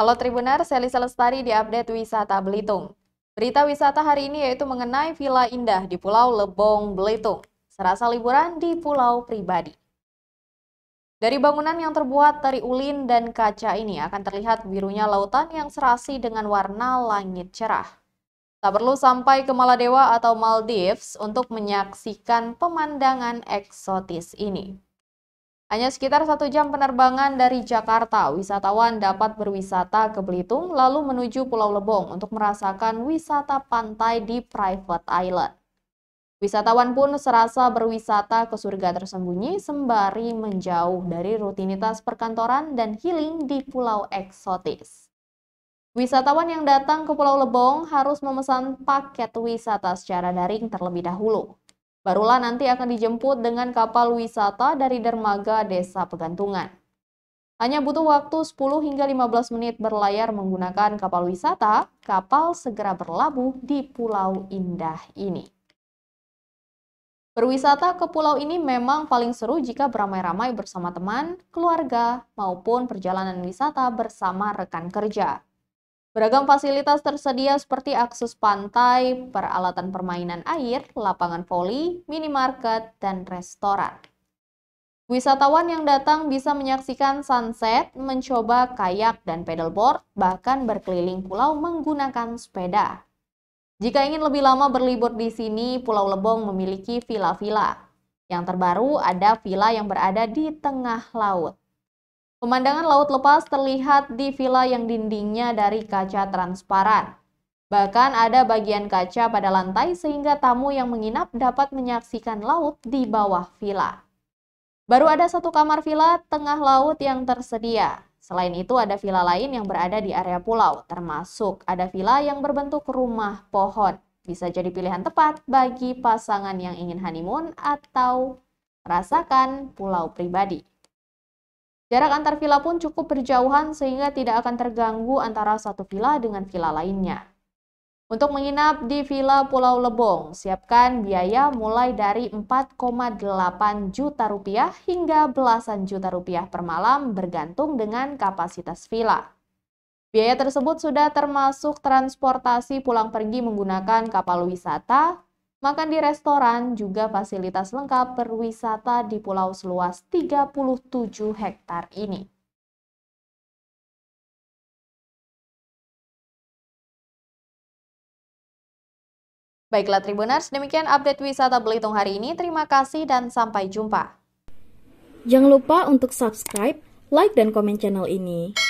Halo Tribuner, saya Lisa Lestari di update wisata Belitung. Berita wisata hari ini yaitu mengenai Villa Indah di Pulau Lebong, Belitung. Serasa liburan di pulau pribadi. Dari bangunan yang terbuat dari ulin dan kaca ini akan terlihat birunya lautan yang serasi dengan warna langit cerah. Tak perlu sampai ke Maladewa atau Maldives untuk menyaksikan pemandangan eksotis ini. Hanya sekitar satu jam penerbangan dari Jakarta, wisatawan dapat berwisata ke Belitung lalu menuju Pulau Lebong untuk merasakan wisata pantai di private island. Wisatawan pun serasa berwisata ke surga tersembunyi sembari menjauh dari rutinitas perkantoran dan healing di pulau eksotis. Wisatawan yang datang ke Pulau Lebong harus memesan paket wisata secara daring terlebih dahulu. Barulah nanti akan dijemput dengan kapal wisata dari dermaga desa Pegantungan. Hanya butuh waktu 10 hingga 15 menit berlayar menggunakan kapal wisata, kapal segera berlabuh di Pulau Indah ini. Berwisata ke pulau ini memang paling seru jika beramai-ramai bersama teman, keluarga, maupun perjalanan wisata bersama rekan kerja. Beragam fasilitas tersedia seperti akses pantai, peralatan permainan air, lapangan voli, minimarket, dan restoran. Wisatawan yang datang bisa menyaksikan sunset, mencoba kayak dan pedalboard, bahkan berkeliling pulau menggunakan sepeda. Jika ingin lebih lama berlibur di sini, Pulau Lebong memiliki villa-villa. Yang terbaru ada villa yang berada di tengah laut. Pemandangan laut lepas terlihat di villa yang dindingnya dari kaca transparan. Bahkan ada bagian kaca pada lantai sehingga tamu yang menginap dapat menyaksikan laut di bawah villa. Baru ada satu kamar villa tengah laut yang tersedia. Selain itu ada villa lain yang berada di area pulau, termasuk ada villa yang berbentuk rumah pohon. Bisa jadi pilihan tepat bagi pasangan yang ingin honeymoon atau rasakan pulau pribadi. Jarak antar villa pun cukup berjauhan sehingga tidak akan terganggu antara satu villa dengan villa lainnya. Untuk menginap di Villa Pulau Lebong, siapkan biaya mulai dari 4,8 juta rupiah hingga belasan juta rupiah per malam bergantung dengan kapasitas villa. Biaya tersebut sudah termasuk transportasi pulang pergi menggunakan kapal wisata, Makan di restoran juga fasilitas lengkap berwisata di pulau seluas 37 hektar ini. Baiklah Tribuners, demikian update wisata Belitung hari ini. Terima kasih dan sampai jumpa. Jangan lupa untuk subscribe, like, dan komen channel ini.